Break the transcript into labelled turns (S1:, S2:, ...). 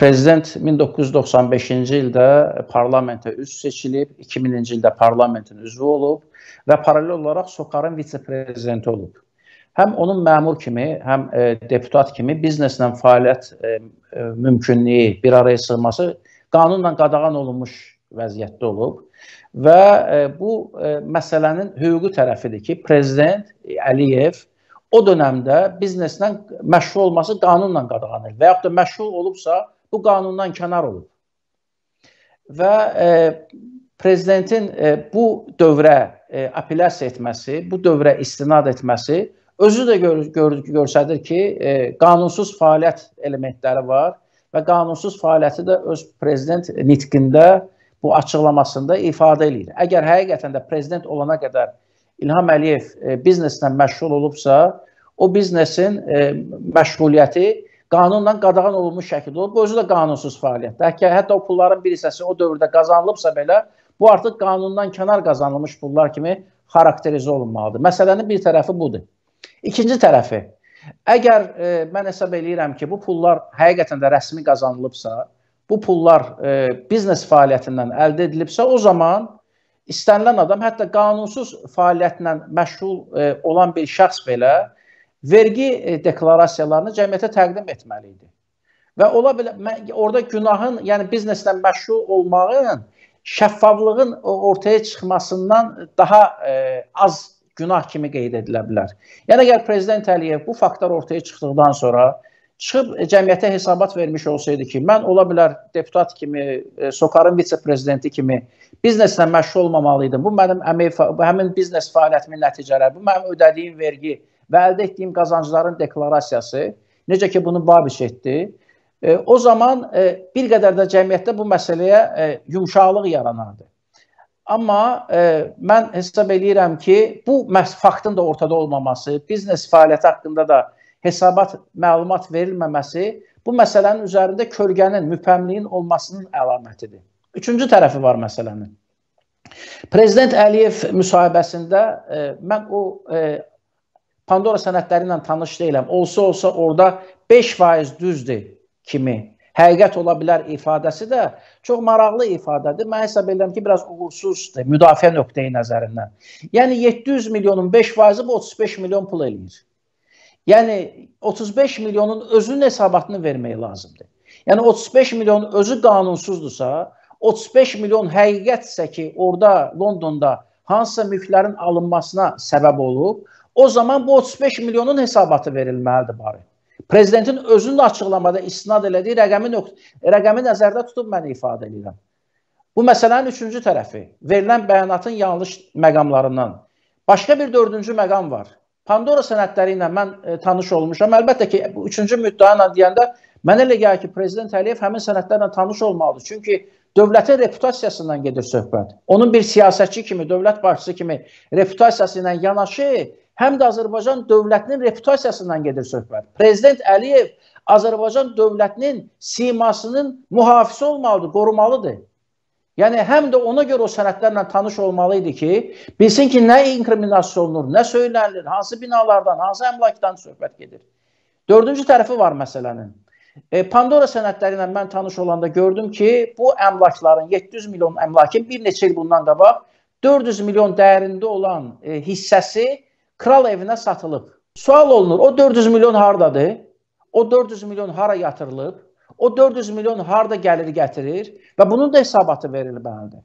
S1: Prezident 1995-ci ildə parlamentə üzv seçilib, 2000-ci ildə parlamentin üzvü olub və paralel olaraq SOCAR-ın vitse-prezidenti olub. Həm onun məmur kimi, həm e, deputat kimi bizneslə fəaliyyət e, e, mümkünlüyü bir araya sığması qanunla qadağan olunmuş vəziyyətdə olub və e, bu e, məsələnin hüquqi tərəfidir ki, prezident Əliyev o dövrdə bizneslə məşğul olması qanunla qadağan edilir və yaxud da məşğul olubsa bu qanundan kənar olub. Və e, prezidentin e, bu dövrə e, apellyasiya etməsi, bu dövrə istinad etməsi özü də gör, gör, göstərir ki, e, qanunsuz fəaliyyət elementləri var və qanunsuz fəaliyyəti də öz prezident nitqində bu açıqlamasında ifadə eləyir. Əgər həqiqətən də prezident olana qədər İlham Əliyev e, bizneslə məşğul olubsa, o biznesin e, məşğuliyyəti qanunla qadağan olunmuş şəkildə olub. Bu özü də qanunsuz fəaliyyətdir. Hətta o pulların bir hissəsi o dövrdə qazanılıbsa belə, bu artıq qanundan kənar qazanılmış pullar kimi xarakterizə olunmalıdır. Məsələnin bir tərəfi budur. İkinci tərəfi, əgər e, mən hesab eləyirəm ki, bu pullar həqiqətən də rəsmi qazanılıbsa, bu pullar e, biznes fəaliyyətindən əldə edilibsə, o zaman istənilən adam hətta qanunsuz fəaliyyətlə məşğul e, olan bir şəxs belə vergi e, deklarasiyalarını cəmiyyətə təqdim etməli idi. Və ola bilə orada günahın, yəni bizneslə məşğul olmağın şəffaflığın ortaya çıxmasından daha e, az günah kimi qeyd edilə bilər. Yəni əgər prezident Əliyev bu faktlar ortaya çıxdıqdan sonra çıxıb e, cəmiyyətə hesabat vermiş olsaydı ki, mən ola bilər deputat kimi, e, Sokarın vitse-prezidenti kimi bizneslə məşğul olmamalıydım. Bu mənim əmək bu həmin biznes fəaliyyətimin nəticələri, bu mənim ödədiyim vergi və əldə etdiyim qazancların deklarasiyası, necə ki bunu Babiş etdi, e, o zaman e, bir qədər də cəmiyyətdə bu məsələyə e, yumşaqlıq yaranardı. Amma e, mən hesab eləyirəm ki, bu məhz faktın da ortada olmaması, biznes fəaliyyəti haqqında da hesabat, məlumat verilməməsi bu məsələnin üzərində kölgənin, müpəmliyin olmasının əlamətidir. Üçüncü tərəfi var məsələnin. Prezident Əliyev müsahibəsində e, mən o e, Pandora sənədləri ilə tanış deyiləm. Olsa-olsa orada 5% düzdür kimi həqiqət ola bilər ifadəsi də çox maraqlı ifadədir. Mən hesab edirəm ki, biraz uğursuzdur müdafiə nöqteyi nəzərindən. Yəni 700 milyonun 5%-i bu 35 milyon pul eləyir. Yəni 35 milyonun özünün hesabatını vermək lazımdır. Yəni 35 milyon özü qanunsuzdursa, 35 milyon həqiqətsə ki, orada Londonda hansısa mülklərin alınmasına səbəb olub, o zaman bu 35 milyonun hesabatı verilməlidir bari. Prezidentin özünün açıqlamada istinad elədiyi rəqəmi, rəqəmi nəzərdə tutub mən ifadə edirəm. Bu məsələnin üçüncü tərəfi, verilən bəyanatın yanlış məqamlarından. Başqa bir dördüncü məqam var. Pandora sənədləri ilə mən e, tanış olmuşam. Əlbəttə ki, bu üçüncü müddəa ilə deyəndə mənə elə gəlir ki, prezident Əliyev həmin sənədlərlə tanış olmalıdır. Çünki dövlətin reputasiyasından gedir söhbət. Onun bir siyasətçi kimi, dövlət başçısı kimi reputasiyası ilə yanaşı həm də Azərbaycan dövlətinin reputasiyasından gedir söhbət. Prezident Əliyev Azərbaycan dövlətinin simasının mühafizə olmalıdır, qorumalıdır. Yəni həm də ona görə o sənədlərlə tanış olmalı idi ki, bilsin ki, nə inkriminasiya olunur, nə söylənilir, hansı binalardan, hansı əmlakdan söhbət gedir. Dördüncü tərəfi var məsələnin. E, Pandora sənədləri ilə mən tanış olanda gördüm ki, bu əmlakların 700 milyon əmlakın bir neçə il bundan qabaq 400 milyon dəyərində olan e, hissəsi kral evinə satılıb. Sual olunur, o 400 milyon hardadır? O 400 milyon hara yatırılıb? O 400 milyon harda gəlir gətirir və bunun da hesabatı verilməlidir.